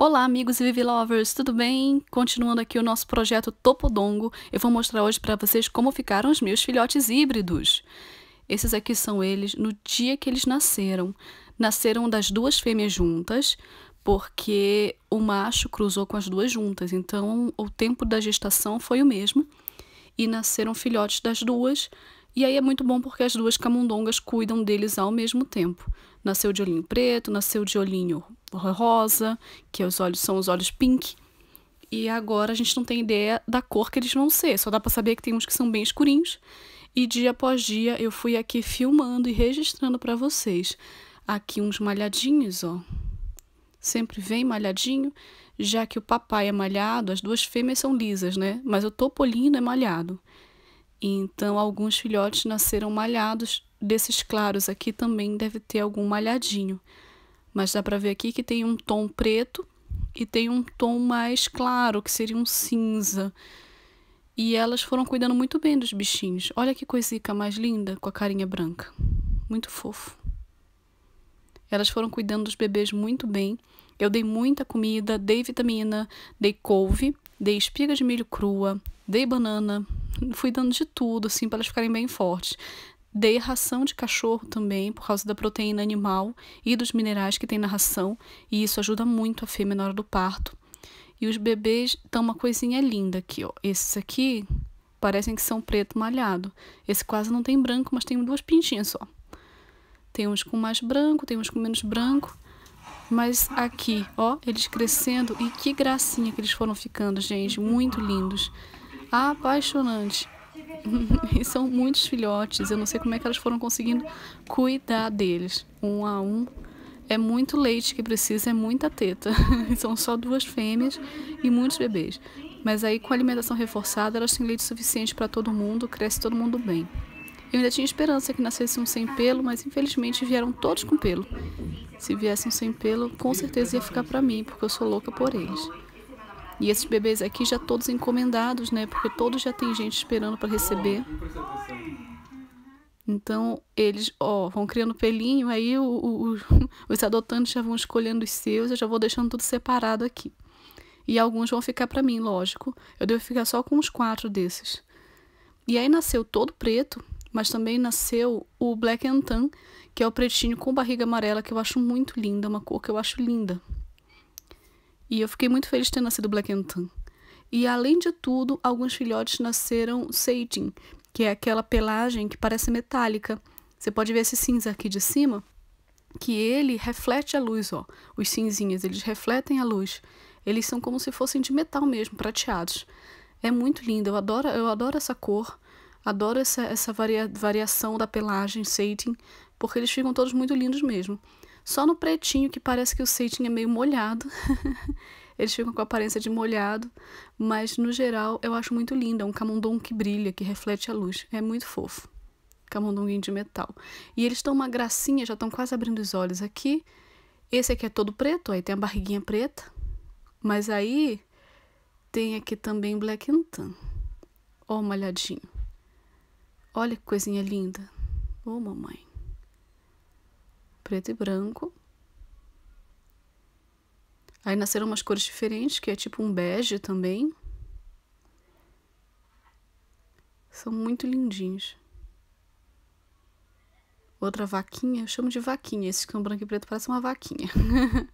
Olá, amigos e Vivi Lovers, tudo bem? Continuando aqui o nosso projeto Topodongo, eu vou mostrar hoje para vocês como ficaram os meus filhotes híbridos. Esses aqui são eles no dia que eles nasceram. Nasceram das duas fêmeas juntas, porque o macho cruzou com as duas juntas, então o tempo da gestação foi o mesmo. E nasceram filhotes das duas, e aí é muito bom porque as duas camundongas cuidam deles ao mesmo tempo. Nasceu de olhinho preto, nasceu de olhinho rosa, que os olhos são os olhos pink. E agora a gente não tem ideia da cor que eles vão ser, só dá para saber que tem uns que são bem escurinhos. E dia após dia eu fui aqui filmando e registrando para vocês. Aqui uns malhadinhos, ó. Sempre vem malhadinho, já que o papai é malhado, as duas fêmeas são lisas, né? Mas o topolino é malhado. Então, alguns filhotes nasceram malhados, desses claros aqui também deve ter algum malhadinho. Mas dá para ver aqui que tem um tom preto e tem um tom mais claro, que seria um cinza. E elas foram cuidando muito bem dos bichinhos. Olha que coisica mais linda com a carinha branca. Muito fofo. Elas foram cuidando dos bebês muito bem. Eu dei muita comida, dei vitamina, dei couve, dei espiga de milho crua, dei banana, fui dando de tudo, assim, para elas ficarem bem fortes. Dei ração de cachorro também, por causa da proteína animal e dos minerais que tem na ração, e isso ajuda muito a fêmea na hora do parto. E os bebês estão uma coisinha linda aqui, ó. Esses aqui parecem que são preto malhado. Esse quase não tem branco, mas tem duas pintinhas só. Tem uns com mais branco, tem uns com menos branco. Mas aqui, ó, eles crescendo e que gracinha que eles foram ficando, gente. Muito lindos. Apaixonante. e são muitos filhotes. Eu não sei como é que elas foram conseguindo cuidar deles, um a um. É muito leite que precisa, é muita teta. são só duas fêmeas e muitos bebês. Mas aí, com a alimentação reforçada, elas têm leite suficiente para todo mundo, cresce todo mundo bem. Eu ainda tinha esperança que nascesse um sem pelo, mas infelizmente vieram todos com pelo. Se viessem sem pelo, com certeza ia ficar para mim, porque eu sou louca por eles. E esses bebês aqui já todos encomendados, né? Porque todos já tem gente esperando para receber. Então, eles, ó, vão criando pelinho, aí o, o, os adotantes já vão escolhendo os seus, eu já vou deixando tudo separado aqui. E alguns vão ficar para mim, lógico. Eu devo ficar só com uns quatro desses. E aí nasceu todo preto, mas também nasceu o Black and Tan, que é o pretinho com barriga amarela, que eu acho muito linda, uma cor que eu acho linda. E eu fiquei muito feliz de ter nascido Black Antan. E além de tudo, alguns filhotes nasceram Seijin, que é aquela pelagem que parece metálica. Você pode ver esse cinza aqui de cima, que ele reflete a luz, ó. Os cinzinhos, eles refletem a luz. Eles são como se fossem de metal mesmo, prateados. É muito lindo, eu adoro, eu adoro essa cor, adoro essa, essa varia, variação da pelagem, Seiting, porque eles ficam todos muito lindos mesmo. Só no pretinho, que parece que o seitinho é meio molhado. Eles ficam com a aparência de molhado, mas no geral eu acho muito lindo. É um camundongo que brilha, que reflete a luz. É muito fofo. Camundonguinho de metal. E eles estão uma gracinha, já estão quase abrindo os olhos aqui. Esse aqui é todo preto, aí tem a barriguinha preta. Mas aí tem aqui também Black tan, Ó, malhadinho. Olha que coisinha linda. Ô, oh, mamãe preto e branco. Aí nasceram umas cores diferentes, que é tipo um bege também. São muito lindinhos. Outra vaquinha, eu chamo de vaquinha. Esse cão branco e preto parece uma vaquinha.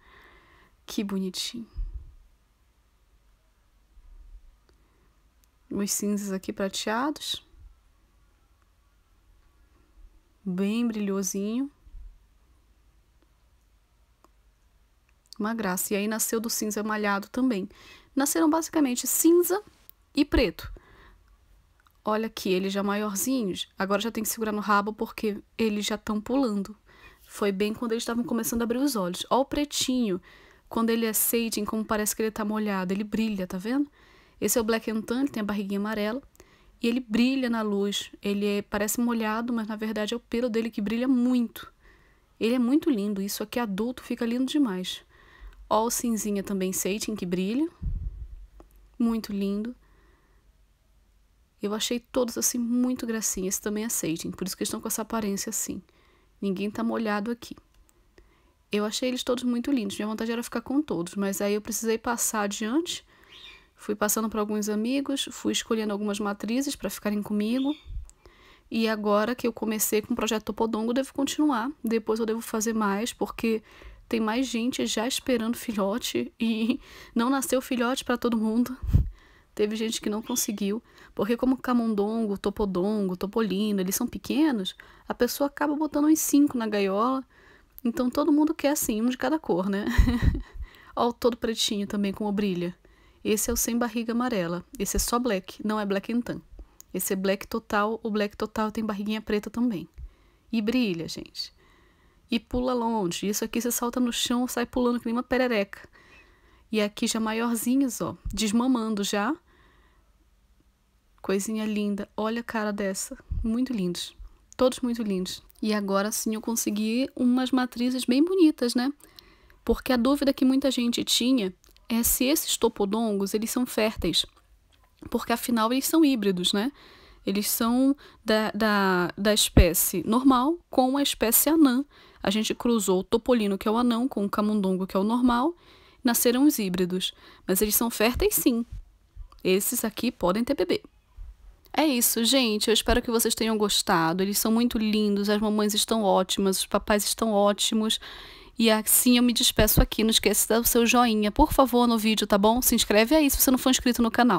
que bonitinho. Os cinzas aqui prateados. Bem brilhosinho. Uma graça. E aí nasceu do cinza malhado também. Nasceram basicamente cinza e preto. Olha aqui, eles já maiorzinhos, agora já tem que segurar no rabo porque eles já estão pulando. Foi bem quando eles estavam começando a abrir os olhos. Olha o pretinho, quando ele é seiting, como parece que ele está molhado, ele brilha, tá vendo? Esse é o Black tan ele tem a barriguinha amarela e ele brilha na luz. Ele é, parece molhado, mas na verdade é o pelo dele que brilha muito. Ele é muito lindo, isso aqui adulto fica lindo demais. Ol o cinzinha também seitin, que brilha. Muito lindo. Eu achei todos assim muito gracinhas Esse também é por isso que estão com essa aparência assim. Ninguém tá molhado aqui. Eu achei eles todos muito lindos. Minha vontade era ficar com todos, mas aí eu precisei passar adiante. Fui passando para alguns amigos, fui escolhendo algumas matrizes para ficarem comigo. E agora que eu comecei com o projeto Topodongo, devo continuar. Depois eu devo fazer mais, porque tem mais gente já esperando filhote e não nasceu filhote para todo mundo. Teve gente que não conseguiu, porque como camundongo, topodongo, topolino, eles são pequenos, a pessoa acaba botando uns cinco na gaiola. Então todo mundo quer assim, um de cada cor, né? Ó, o todo pretinho também com brilha. Esse é o sem barriga amarela. Esse é só black, não é black and tan. Esse é black total, o black total tem barriguinha preta também. E brilha, gente e pula longe. Isso aqui você salta no chão, sai pulando que nem uma perereca. E aqui já maiorzinhos, ó, desmamando já. Coisinha linda. Olha a cara dessa. Muito lindos. Todos muito lindos. E agora sim eu consegui umas matrizes bem bonitas, né? Porque a dúvida que muita gente tinha é se esses topodongos, eles são férteis. Porque afinal eles são híbridos, né? Eles são da, da, da espécie normal com a espécie anã. A gente cruzou o topolino, que é o anão, com o camundongo, que é o normal. Nasceram os híbridos. Mas eles são férteis, sim. Esses aqui podem ter bebê. É isso, gente. Eu espero que vocês tenham gostado. Eles são muito lindos, as mamães estão ótimas, os papais estão ótimos. E assim eu me despeço aqui. Não esqueça de dar o seu joinha, por favor, no vídeo, tá bom? Se inscreve aí se você não for inscrito no canal.